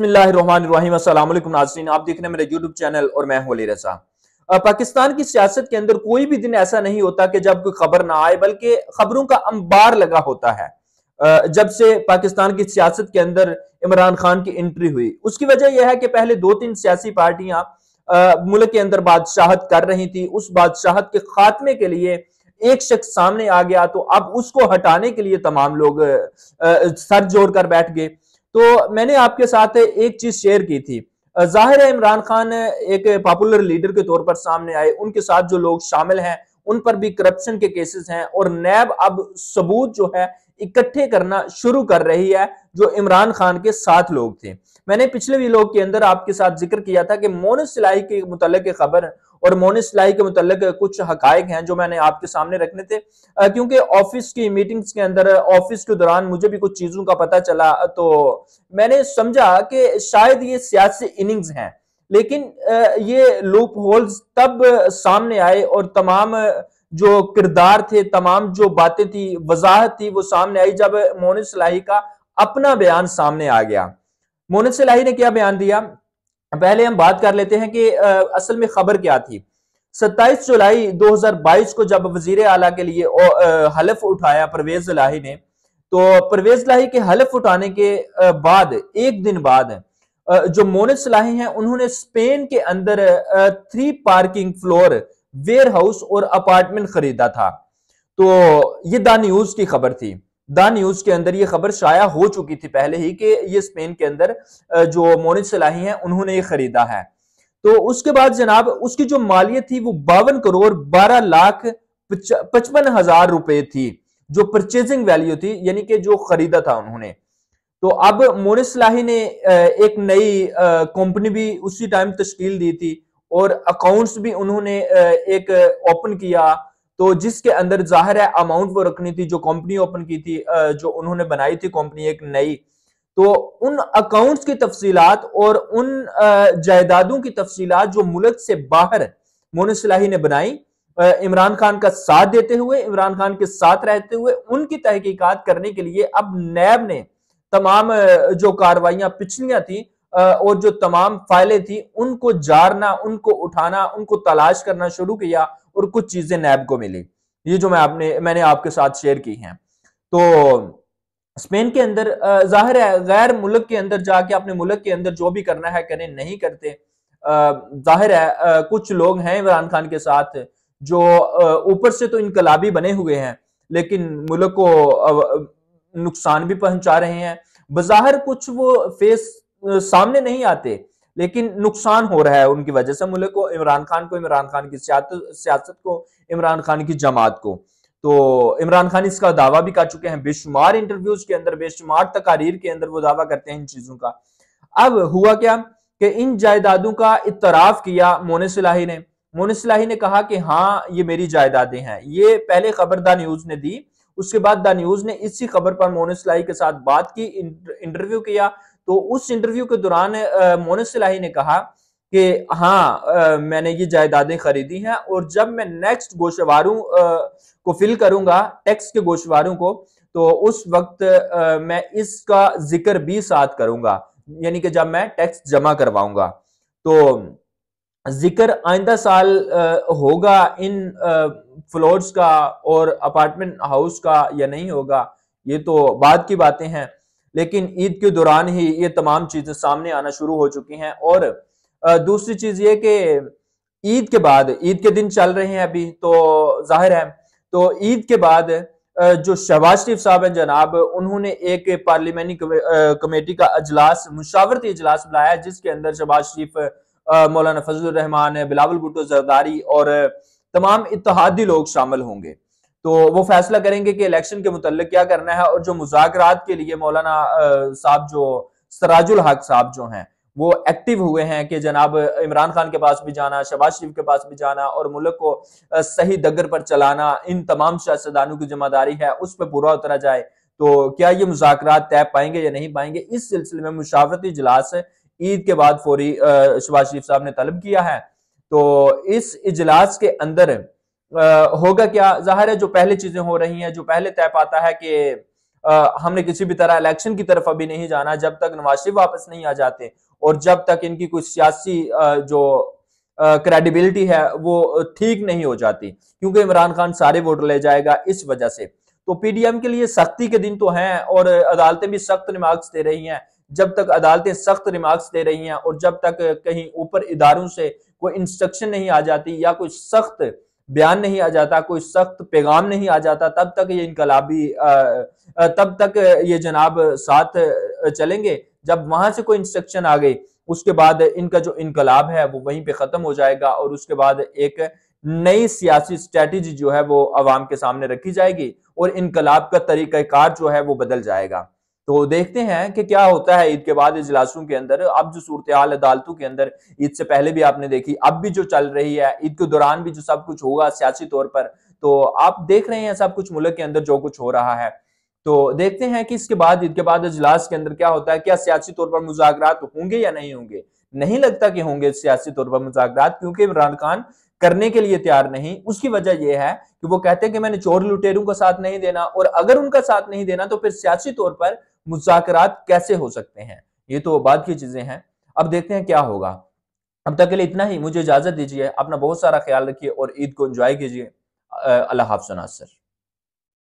नाजरीन आप देख रहे मेरे यूट्यूब चैनल और मैं होली रसा पाकिस्तान की सियासत के अंदर कोई भी दिन ऐसा नहीं होता कि जब कोई खबर ना आए बल्कि खबरों का अंबार लगा होता है जब से पाकिस्तान की सियासत के अंदर इमरान खान की एंट्री हुई उसकी वजह यह है कि पहले दो तीन सियासी पार्टियां मुल्क के अंदर बादशाहत कर रही थी उस बादशाहत के खात्मे के लिए एक शख्स सामने आ गया तो अब उसको हटाने के लिए तमाम लोग सर जोड़ कर बैठ गए तो मैंने आपके साथ एक चीज शेयर की थी जाहिर है इमरान खान एक पॉपुलर लीडर के तौर पर सामने आए उनके साथ जो लोग शामिल हैं उन पर भी करप्शन के केसेस हैं और नैब अब सबूत जो है इकट्ठे करना शुरू कर रही है जो इमरान खान के साथ लोग थे मैंने पिछले व्लॉग के अंदर आपके साथ जिक्र किया था कि सिलाई के मुतल खबर और सिलाई के मुतल कुछ हकायक हैं जो मैंने आपके सामने रखने थे क्योंकि ऑफिस की मीटिंग्स के अंदर ऑफिस के दौरान मुझे भी कुछ चीजों का पता चला तो मैंने समझा कि शायद ये सियासी इनिंग्स हैं लेकिन ये लूप होल्स तब सामने आए और तमाम जो किरदार थे तमाम जो बातें थी वजाहत थी वो सामने आई जब मोनिस सिलाई का अपना बयान सामने आ गया मोनित सिलाही ने क्या बयान दिया पहले हम बात कर लेते हैं कि आ, असल में खबर क्या थी 27 जुलाई 2022 को जब वजीर आला के लिए आ, हलफ उठाया परवेज लाही ने तो परवेज लाही के हलफ उठाने के बाद एक दिन बाद जो मोनित सिलाही हैं उन्होंने स्पेन के अंदर three parking floor warehouse और अपार्टमेंट खरीदा था तो ये द न्यूज की खबर थी द न्यूज के अंदर ये खबर शाया हो चुकी थी पहले ही कि ये स्पेन के अंदर जो मोनिज सलाही है उन्होंने ये खरीदा है तो उसके बाद जनाब उसकी जो मालियत थी वो बावन करोड़ बारह लाख पचपन हजार रुपए थी जो परचेजिंग वैल्यू थी यानी कि जो खरीदा था उन्होंने तो अब मोनिज सलाही ने एक नई कंपनी भी उसी टाइम तश्कील दी थी और अकाउंट्स भी उन्होंने एक ओपन किया तो जिसके अंदर जाहिर है अमाउंट वो रखनी थी जो कंपनी ओपन की थी जो उन्होंने बनाई थी कंपनी एक नई तो उन अकाउंट्स की तफसीलात और उन जायदादों की तफसीलात जो मुल्क से बाहर मोन सलाही ने बनाई इमरान खान का साथ देते हुए इमरान खान के साथ रहते हुए उनकी तहकीकात करने के लिए अब नैब ने तमाम जो कार्रवाइयां पिछलियां थी और जो तमाम फाइलें थी उनको जारना उनको उठाना उनको तलाश करना शुरू किया और कुछ चीजें नैब को मिली ये जो मैं आपने मैंने आपके साथ शेयर की हैं तो स्पेन के अंदर जाहिर है गैर मुल्क के अंदर जाके अपने मुल्क के अंदर जो भी करना है करें नहीं करते जाहिर है कुछ लोग हैं इमरान खान के साथ जो ऊपर से तो इनकलाबी बने हुए हैं लेकिन मुल्क को नुकसान भी पहुंचा रहे हैं बाहर कुछ वो फेस सामने नहीं आते लेकिन नुकसान हो रहा है उनकी वजह से मुल्क को इमरान खान को इमरान खान की सियासत को इमरान खान की जमात को तो इमरान खान इसका दावा भी कर चुके हैं बेशुमार इंटरव्यूज के अंदर बेशुमार तकारीर के अंदर वो दावा करते हैं इन चीजों का अब हुआ क्या कि इन जायदादों का इतराफ किया मोने सिलाही ने मोने सिलाही ने कहा कि हाँ ये मेरी जायदादें हैं ये पहले खबर द न्यूज ने दी उसके बाद द न्यूज ने इसी खबर पर मोने सिलाही के साथ बात की इंटरव्यू किया तो उस इंटरव्यू के दौरान मोन सिलाही ने कहा कि हाँ आ, मैंने ये जायदादें खरीदी हैं और जब मैं नेक्स्ट गोशवारों को फिल करूंगा टैक्स के गोशवारों को तो उस वक्त आ, मैं इसका जिक्र भी साथ करूंगा यानी कि जब मैं टैक्स जमा करवाऊंगा तो जिक्र आइंदा साल आ, होगा इन फ्लोर्स का और अपार्टमेंट हाउस का या नहीं होगा ये तो बाद की बातें हैं लेकिन ईद के दौरान ही ये तमाम चीजें सामने आना शुरू हो चुकी हैं और दूसरी चीज ये कि ईद के बाद ईद के दिन चल रहे हैं अभी तो जाहिर है तो ईद के बाद जो शहबाज शरीफ साहब हैं जनाब उन्होंने एक पार्लियामेंटी कमेटी का अजलास मुशावरती अजलास बुलाया जिसके अंदर शहबाज शरीफ मौलाना फजल रहमान बिलावल भुट्टो जरदारी और तमाम इतिहादी लोग शामिल होंगे तो वो फैसला करेंगे कि इलेक्शन के मुतल क्या करना है और जो मुजाकरात के लिए मौलाना साहब जो सराजुल हक साहब जो हैं वो एक्टिव हुए हैं कि जनाब इमरान खान के पास भी जाना शबाज शरीफ के पास भी जाना और मुल्क को सही दगर पर चलाना इन तमाम सियासतदानों की जिम्मेदारी है उस पर पूरा उतरा जाए तो क्या ये मुजाकर तय पाएंगे या नहीं पाएंगे इस सिलसिले में मुशावरती इजलास ईद के बाद फौरी शबाज शरीफ साहब ने तलब किया है तो इस इजलास के अंदर होगा क्या जाहिर है जो पहले चीजें हो रही हैं जो पहले तय पाता है कि हमने किसी भी तरह इलेक्शन की तरफ अभी नहीं जाना जब तक नवाज शरीफ वापस नहीं आ जाते और जब तक इनकी कुछ सियासी जो क्रेडिबिलिटी है वो ठीक नहीं हो जाती क्योंकि इमरान खान सारे वोट ले जाएगा इस वजह से तो पीडीएम के लिए सख्ती के दिन तो हैं और अदालतें भी सख्त रिमार्क्स दे रही हैं जब तक अदालतें सख्त रिमार्क्स दे रही हैं और जब तक कहीं ऊपर इदारों से कोई इंस्ट्रक्शन नहीं आ जाती या कोई सख्त बयान नहीं आ जाता कोई सख्त पैगाम नहीं आ जाता तब तक ये इनकलाबी तब तक ये जनाब साथ चलेंगे जब वहां से कोई इंस्ट्रक्शन आ गई उसके बाद इनका जो इनकलाब है वो वहीं पे ख़त्म हो जाएगा और उसके बाद एक नई सियासी स्ट्रेटजी जो है वो अवाम के सामने रखी जाएगी और इनकलाब का तरीक़ाकार जो है वो बदल जाएगा तो देखते हैं कि क्या होता है ईद के बाद इजलासों के अंदर अब जो सूरत हाल अदालतों के अंदर ईद से पहले भी आपने देखी अब भी जो चल रही है ईद के दौरान भी जो सब कुछ होगा सियासी तौर पर तो आप देख रहे हैं सब कुछ मुल्क के अंदर जो कुछ हो रहा है तो देखते हैं कि इसके बाद ईद के बाद इजलास के अंदर क्या होता है क्या सियासी तौर पर मुजाकरात होंगे या नहीं होंगे नहीं लगता कि होंगे सियासी तौर पर मुजाकरात क्योंकि इमरान खान करने के लिए तैयार नहीं उसकी वजह यह है कि वो कहते हैं कि मैंने चोर लुटेरों का साथ नहीं देना और अगर उनका साथ नहीं देना तो फिर सियासी तौर पर मुजाकरात कैसे हो सकते हैं ये तो बाद की चीज़ें हैं अब देखते हैं क्या होगा अब तक के लिए इतना ही मुझे इजाज़त दीजिए अपना बहुत सारा ख्याल रखिए और ईद को इंजॉय कीजिए अल्लाह हाफ सर